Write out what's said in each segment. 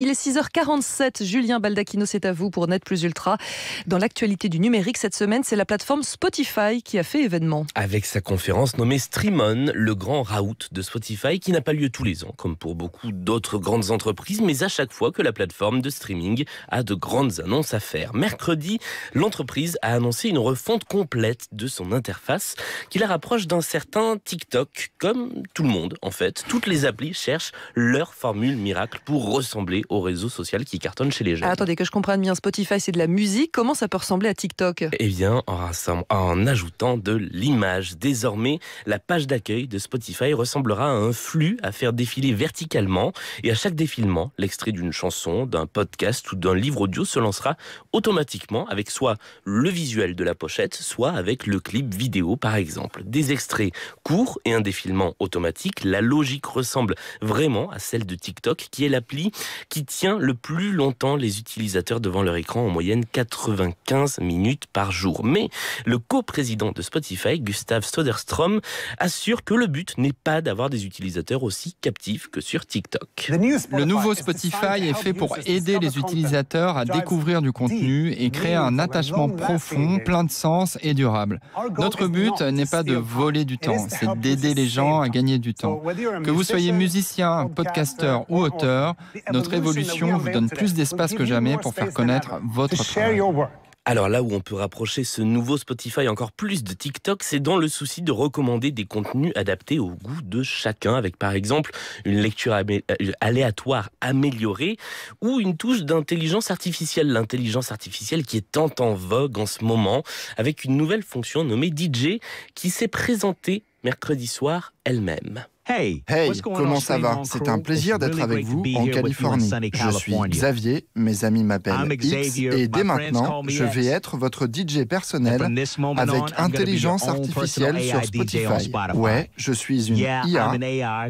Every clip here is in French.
Il est 6h47, Julien Baldacchino, c'est à vous pour Net Plus Ultra. Dans l'actualité du numérique cette semaine, c'est la plateforme Spotify qui a fait événement. Avec sa conférence nommée StreamOn, le grand route de Spotify qui n'a pas lieu tous les ans, comme pour beaucoup d'autres grandes entreprises, mais à chaque fois que la plateforme de streaming a de grandes annonces à faire. Mercredi, l'entreprise a annoncé une refonte complète de son interface qui la rapproche d'un certain TikTok, comme tout le monde en fait. Toutes les applis cherchent leur formule miracle pour ressembler réseau social qui cartonne chez les jeunes. Ah, attendez, que je comprenne bien, Spotify c'est de la musique, comment ça peut ressembler à TikTok Eh bien, en, en ajoutant de l'image. Désormais, la page d'accueil de Spotify ressemblera à un flux à faire défiler verticalement et à chaque défilement, l'extrait d'une chanson, d'un podcast ou d'un livre audio se lancera automatiquement avec soit le visuel de la pochette, soit avec le clip vidéo par exemple. Des extraits courts et un défilement automatique, la logique ressemble vraiment à celle de TikTok qui est l'appli qui tient le plus longtemps les utilisateurs devant leur écran, en moyenne 95 minutes par jour. Mais le coprésident de Spotify, Gustav Soderstrom, assure que le but n'est pas d'avoir des utilisateurs aussi captifs que sur TikTok. Le nouveau Spotify est fait pour aider les utilisateurs à découvrir du contenu et créer un attachement profond, plein de sens et durable. Notre but n'est pas de voler du temps, c'est d'aider les gens à gagner du temps. Que vous soyez musicien, podcasteur ou auteur, notre évolution vous donne plus d'espace que jamais pour faire connaître votre travail. Alors là où on peut rapprocher ce nouveau Spotify encore plus de TikTok, c'est dans le souci de recommander des contenus adaptés au goût de chacun, avec par exemple une lecture euh, aléatoire améliorée ou une touche d'intelligence artificielle. L'intelligence artificielle qui est tant en vogue en ce moment, avec une nouvelle fonction nommée DJ qui s'est présentée mercredi soir elle-même. Hey, comment ça va C'est un plaisir d'être avec vous en Californie. Je suis Xavier, mes amis m'appellent X, et dès maintenant, je vais être votre DJ personnel avec intelligence artificielle sur Spotify. Ouais, je suis une IA,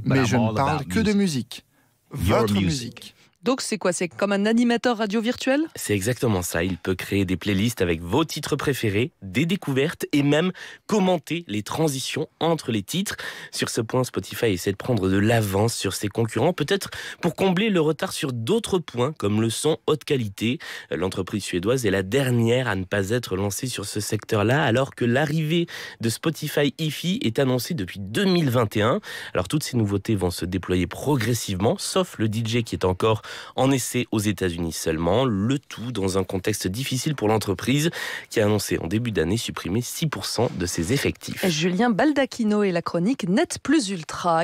mais je ne parle que de musique. Votre musique. Donc c'est quoi C'est comme un animateur radio virtuel C'est exactement ça. Il peut créer des playlists avec vos titres préférés, des découvertes et même commenter les transitions entre les titres. Sur ce point, Spotify essaie de prendre de l'avance sur ses concurrents, peut-être pour combler le retard sur d'autres points comme le son haute qualité. L'entreprise suédoise est la dernière à ne pas être lancée sur ce secteur-là, alors que l'arrivée de Spotify hi est annoncée depuis 2021. Alors toutes ces nouveautés vont se déployer progressivement, sauf le DJ qui est encore en essai aux États-Unis seulement, le tout dans un contexte difficile pour l'entreprise qui a annoncé en début d'année supprimer 6% de ses effectifs. Julien Baldacchino et la chronique Net Plus Ultra.